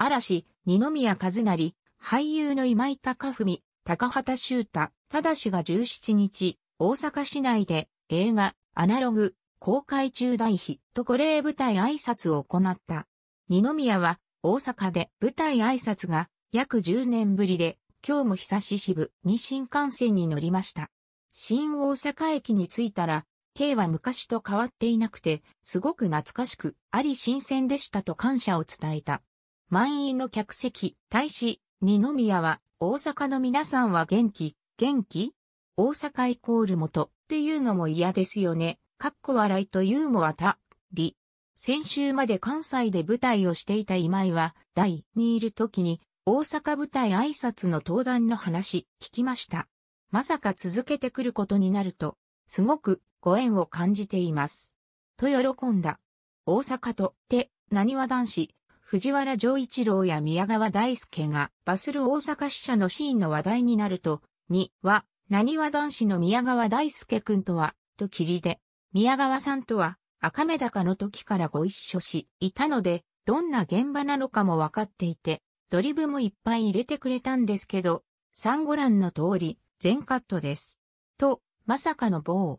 嵐、二宮和也、俳優の今井隆文、高畑修太、ただしが17日、大阪市内で映画、アナログ、公開中大ヒットコレ舞台挨拶を行った。二宮は大阪で舞台挨拶が約10年ぶりで、今日も久しし部に新幹線に乗りました。新大阪駅に着いたら、K は昔と変わっていなくて、すごく懐かしく、あり新鮮でしたと感謝を伝えた。満員の客席、大使、二宮は、大阪の皆さんは元気、元気大阪イコール元っていうのも嫌ですよね。かっこ笑いとユーモアた、り。先週まで関西で舞台をしていた今井は、第にいる時に、大阪舞台挨拶の登壇の話、聞きました。まさか続けてくることになると、すごくご縁を感じています。と喜んだ。大阪と、て、なにわ男子、藤原丈一郎や宮川大輔がバスル大阪支社のシーンの話題になると、2は、何は男子の宮川大輔くんとは、とりで、宮川さんとは、赤目高の時からご一緒し、いたので、どんな現場なのかもわかっていて、ドリブもいっぱい入れてくれたんですけど、3ご覧の通り、全カットです。と、まさかの某。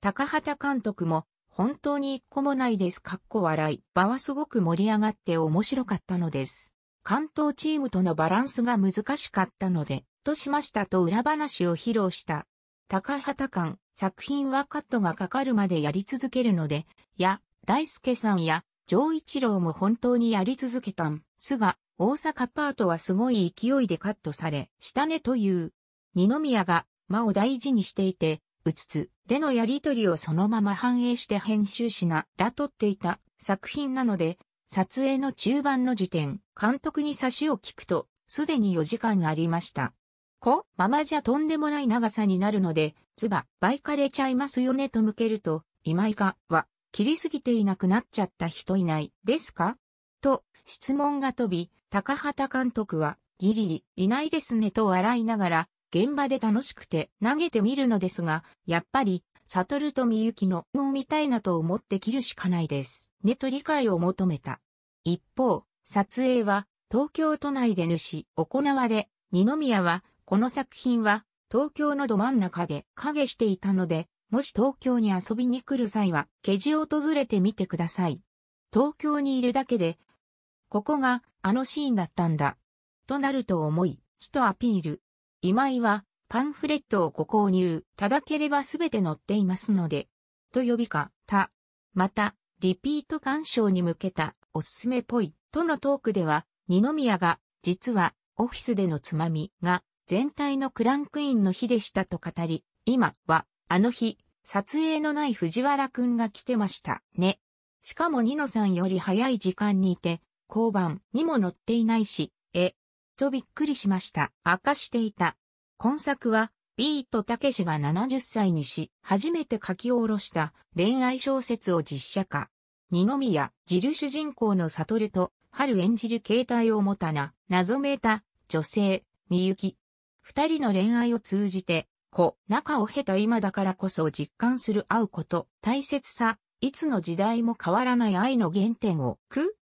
高畑監督も、本当に一個もないです。かっこ笑い。場はすごく盛り上がって面白かったのです。関東チームとのバランスが難しかったので、としましたと裏話を披露した。高畑館、作品はカットがかかるまでやり続けるので、や、大輔さんや、上一郎も本当にやり続けたん。すが、大阪パートはすごい勢いでカットされ、したねという。二宮が、間を大事にしていて、つでのやりとりをそのまま反映して編集しなら撮っていた作品なので、撮影の中盤の時点、監督に差しを聞くと、すでに4時間ありました。こ、ままじゃとんでもない長さになるので、つば、イカれちゃいますよねと向けると、今井かは、切りすぎていなくなっちゃった人いないですかと、質問が飛び、高畑監督は、ギリギリいないですねと笑いながら、現場で楽しくて投げてみるのですが、やっぱり、悟とみゆきの脳みたいなと思って切るしかないです。ねと理解を求めた。一方、撮影は東京都内で主、行われ、二宮は、この作品は東京のど真ん中で影していたので、もし東京に遊びに来る際は、ケジを訪れてみてください。東京にいるだけで、ここがあのシーンだったんだ。となると思い、つとアピール。今井は、パンフレットをご購入、ただければすべて載っていますので、と呼びか、た。また、リピート鑑賞に向けたおすすめぽいとのトークでは、二宮が、実は、オフィスでのつまみが、全体のクランクインの日でしたと語り、今は、あの日、撮影のない藤原くんが来てましたね。しかもニノさんより早い時間にいて、交番にも載っていないし、え、とびっくりしました。明かしていた。今作は、ビートたけしが70歳にし、初めて書き下ろした恋愛小説を実写化。二宮、ジル主人公の悟と、春演じる携帯を持たな、謎めいた、女性、みゆき。二人の恋愛を通じて、子、仲を経た今だからこそ実感する会うこと、大切さ、いつの時代も変わらない愛の原点を、く、